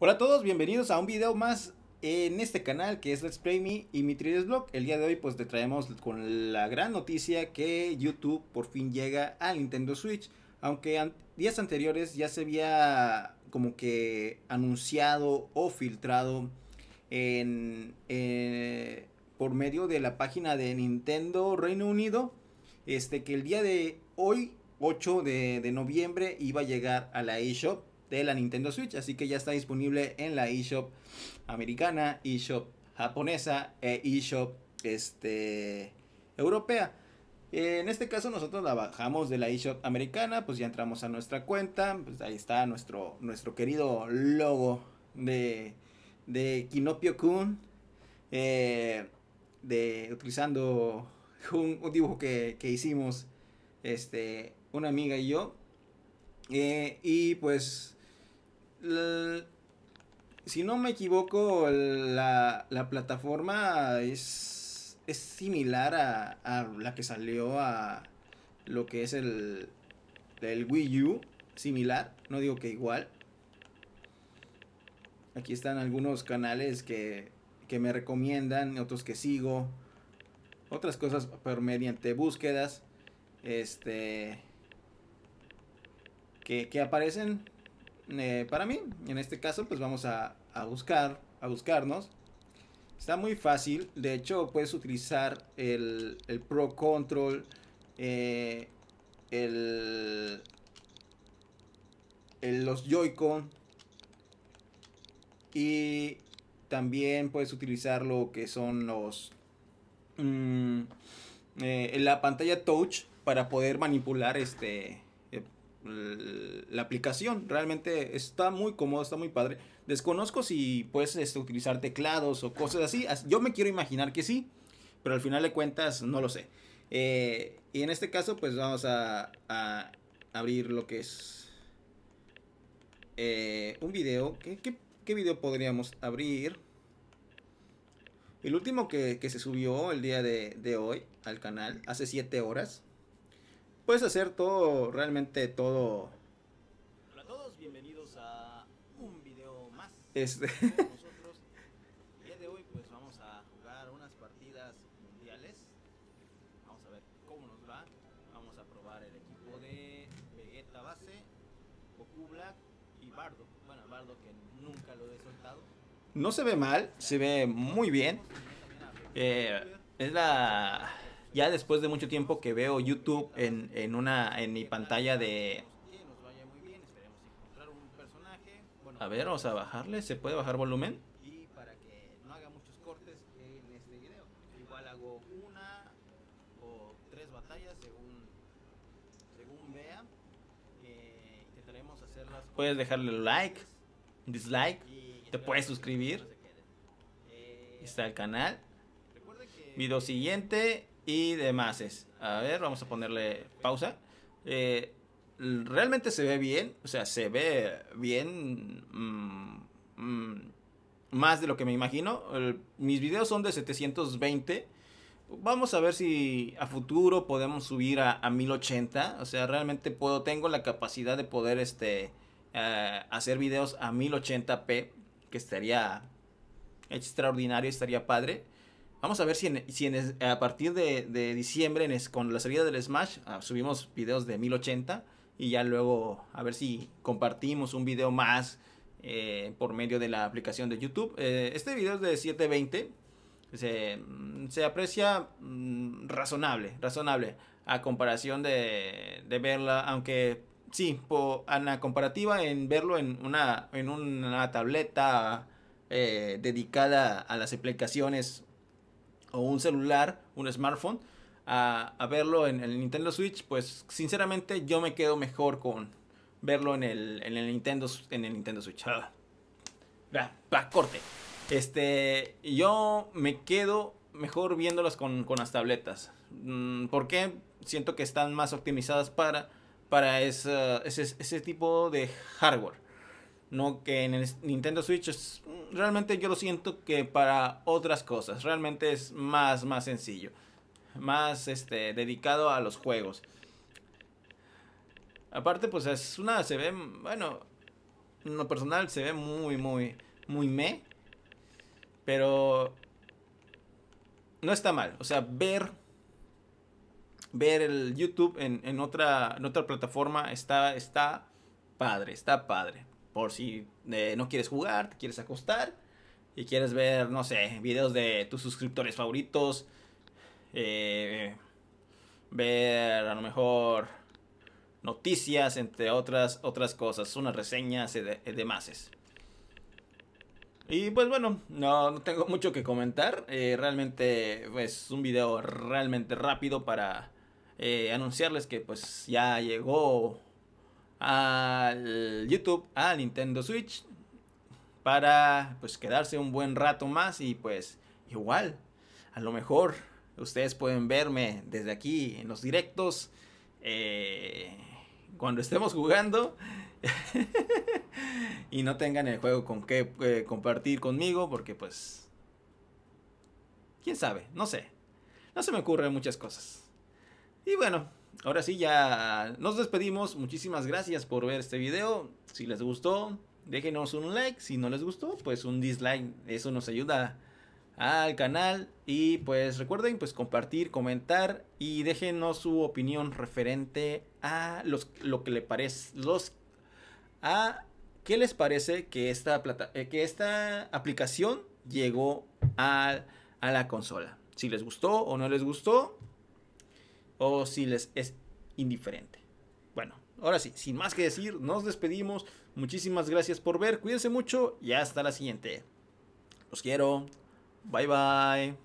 Hola a todos, bienvenidos a un video más en este canal que es Let's Play Me y mi 3 Blog. El día de hoy pues te traemos con la gran noticia que YouTube por fin llega a Nintendo Switch. Aunque días anteriores ya se había como que anunciado o filtrado en, eh, por medio de la página de Nintendo Reino Unido. Este que el día de hoy, 8 de, de noviembre, iba a llegar a la eShop de la Nintendo Switch, así que ya está disponible en la eShop americana, eShop japonesa e eShop este, europea. En este caso nosotros la bajamos de la eShop americana, pues ya entramos a nuestra cuenta, pues ahí está nuestro, nuestro querido logo de, Kinopio Kun, eh, de, utilizando un, dibujo que, hicimos este, una amiga y yo. Eh, y pues si no me equivoco, la, plataforma es, similar a, la que salió a lo que es el, el Wii U. Similar, no digo que igual. Aquí están algunos canales que, me recomiendan, otros que sigo, otras cosas, pero mediante búsquedas. Este. Que, que aparecen eh, para mí, en este caso, pues vamos a, buscar, a buscarnos. Está muy fácil, de hecho puedes utilizar el, Pro Control, eh, los Joy-Con y también puedes utilizar lo que son los... Mm, en eh, la pantalla touch para poder manipular este la aplicación. Realmente está muy cómodo, está muy padre. Desconozco si puedes este, utilizar teclados o cosas así. Yo me quiero imaginar que sí, pero al final de cuentas no lo sé. Eh, y en este caso, pues vamos a, abrir lo que es eh, un video. ¿Qué, ¿Qué, video podríamos abrir? El último que, se subió el día de, de hoy al canal, hace 7 horas puedes hacer todo, realmente todo. Hola a todos, bienvenidos a un video más. Este. Nosotros, el día de hoy, pues vamos a jugar unas partidas mundiales. Vamos a ver cómo nos va. Vamos a probar el equipo de Vegeta Base, Goku Black y Bardo. Bueno, Bardo que nunca lo he soltado. No se ve mal, se ve muy bien. Eh, es la ya después de mucho tiempo que veo YouTube en, en una, en mi pantalla de... A ver, vamos a bajarle, ¿se puede bajar volumen? puedes dejarle like, dislike, te puedes suscribir. Está el canal. Video siguiente, y demás. Es. A ver, vamos a ponerle pausa. Eh, realmente se ve bien, o sea, se ve bien mm, mm, más de lo que me imagino. mis videos son de 720. Vamos a ver si a futuro podemos subir a, 1080. O sea, realmente puedo, tengo la capacidad de poder este, eh, hacer videos a 1080p, que estaría extraordinario, estaría padre. Vamos a ver si, si en, a partir de, diciembre, con la salida del Smash, ah, subimos videos de 1080 y ya luego a ver si compartimos un video más eh, por medio de la aplicación de YouTube. Eh, este video es de 720. Mm, se, aprecia mm, razonable, razonable a comparación de, verla, aunque sí, a la comparativa en verlo en una, en una tableta eh, dedicada a las aplicaciones o un celular, un smartphone, a, verlo en, el Nintendo Switch, pues sinceramente yo me quedo mejor con verlo en el, Nintendo, en el Nintendo Switch. Ah, va, corte. Este, yo me quedo mejor viéndolas con, las tabletas. Mm, porque Siento que están más optimizadas para, para ese, ese tipo de hardware. No que en el Nintendo Switch realmente yo lo siento que para otras cosas, realmente es más más sencillo, más este dedicado a los juegos. Aparte pues es una se ve, bueno, en lo personal se ve muy muy muy me, pero no está mal, o sea, ver ver el YouTube en, otra en otra plataforma está está padre, está padre. Por si eh, no quieres jugar, te quieres acostar y quieres ver, no sé, videos de tus suscriptores favoritos. Eh, ver a lo mejor noticias, entre otras, otras cosas, unas reseñas y de, demás. Y pues bueno, no, tengo mucho que comentar. Eh, realmente es pues, un video realmente rápido para anunciarles que pues ya llegó al YouTube, a Nintendo Switch, para pues quedarse un buen rato más y pues igual, a lo mejor ustedes pueden verme desde aquí en los directos, eh, cuando estemos jugando y no tengan el juego con qué eh, compartir conmigo porque pues, quién sabe, no sé, no se me ocurren muchas cosas. Y bueno, ahora sí ya nos despedimos. Muchísimas gracias por ver este video. Si les gustó, déjenos un like. Si no les gustó, pues un dislike. Eso nos ayuda al canal. Y pues recuerden, pues compartir, comentar y déjenos su opinión referente a los, lo que le parece. Los, a qué les parece que esta, plata, eh, que esta aplicación llegó a la consola. Si les gustó o no les gustó o si les es indiferente. Bueno, ahora sí, sin más que decir, nos despedimos. Muchísimas gracias por ver, cuídense mucho y hasta la siguiente. Los quiero. Bye bye.